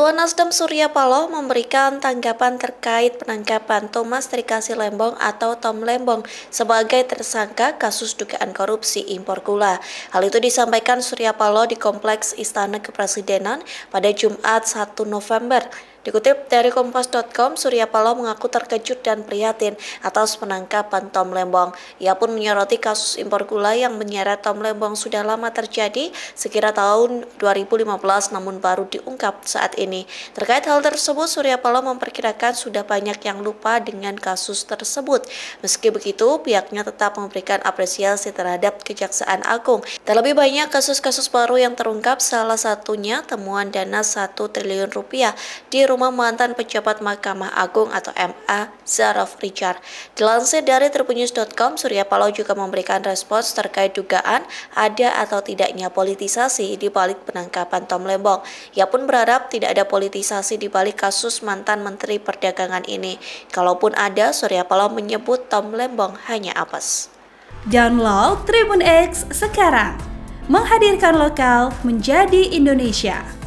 Ketua Nasdem Surya Paloh memberikan tanggapan terkait penangkapan Thomas Trikasi Lembong atau Tom Lembong sebagai tersangka kasus dugaan korupsi impor gula. Hal itu disampaikan Surya Paloh di Kompleks Istana Kepresidenan pada Jumat 1 November Dikutip dari Kompas.com, Surya Paloh mengaku terkejut dan prihatin atas penangkapan Tom Lembong. Ia pun menyoroti kasus impor gula yang menyeret Tom Lembong sudah lama terjadi sekira tahun 2015 namun baru diungkap saat ini. Terkait hal tersebut, Surya Paloh memperkirakan sudah banyak yang lupa dengan kasus tersebut. Meski begitu, pihaknya tetap memberikan apresiasi terhadap Kejaksaan Agung. Terlebih banyak kasus-kasus baru yang terungkap, salah satunya temuan dana 1 triliun rupiah di rumah mantan pejabat Mahkamah Agung atau MA Zarov Richard. Dilansir dari terpunyus.com, Surya Paloh juga memberikan respons terkait dugaan ada atau tidaknya politisasi di balik penangkapan Tom Lembong. Ia pun berharap tidak ada politisasi di balik kasus mantan Menteri Perdagangan ini. Kalaupun ada, Surya Paloh menyebut Tom Lembong hanya apes. Download Tribun X sekarang, menghadirkan lokal menjadi Indonesia.